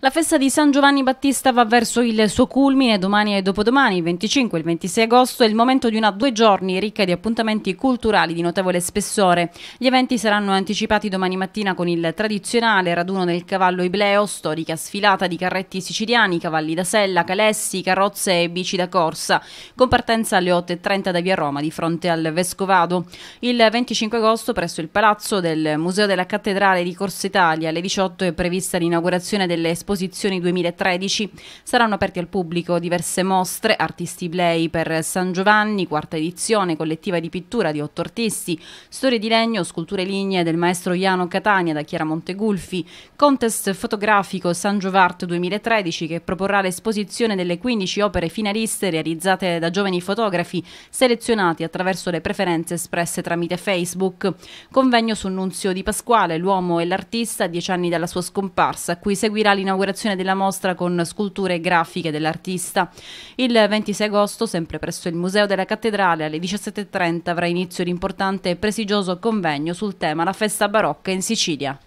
La festa di San Giovanni Battista va verso il suo culmine domani e dopodomani, il 25 e il 26 agosto, è il momento di una due giorni ricca di appuntamenti culturali di notevole spessore. Gli eventi saranno anticipati domani mattina con il tradizionale raduno del cavallo Ibleo, storica sfilata di carretti siciliani, cavalli da sella, calessi, carrozze e bici da corsa, con partenza alle 8.30 da Via Roma di fronte al Vescovado. Il 25 agosto presso il palazzo del Museo della Cattedrale di Corsa Italia alle 18 è prevista l'inaugurazione delle esposizioni esposizioni 2013. Saranno aperte al pubblico diverse mostre, artisti play per San Giovanni, quarta edizione, collettiva di pittura di otto artisti, storie di legno, sculture lignee del maestro Iano Catania da Chiara Montegulfi, contest fotografico San Giovart 2013 che proporrà l'esposizione delle 15 opere finaliste realizzate da giovani fotografi selezionati attraverso le preferenze espresse tramite Facebook. Convegno su Nunzio di Pasquale, l'uomo e l'artista, a dieci anni dalla sua scomparsa, a cui seguirà l'inaugurazione l'inaugurazione della mostra con sculture grafiche dell'artista. Il 26 agosto, sempre presso il Museo della Cattedrale, alle 17.30 avrà inizio l'importante e prestigioso convegno sul tema La festa barocca in Sicilia.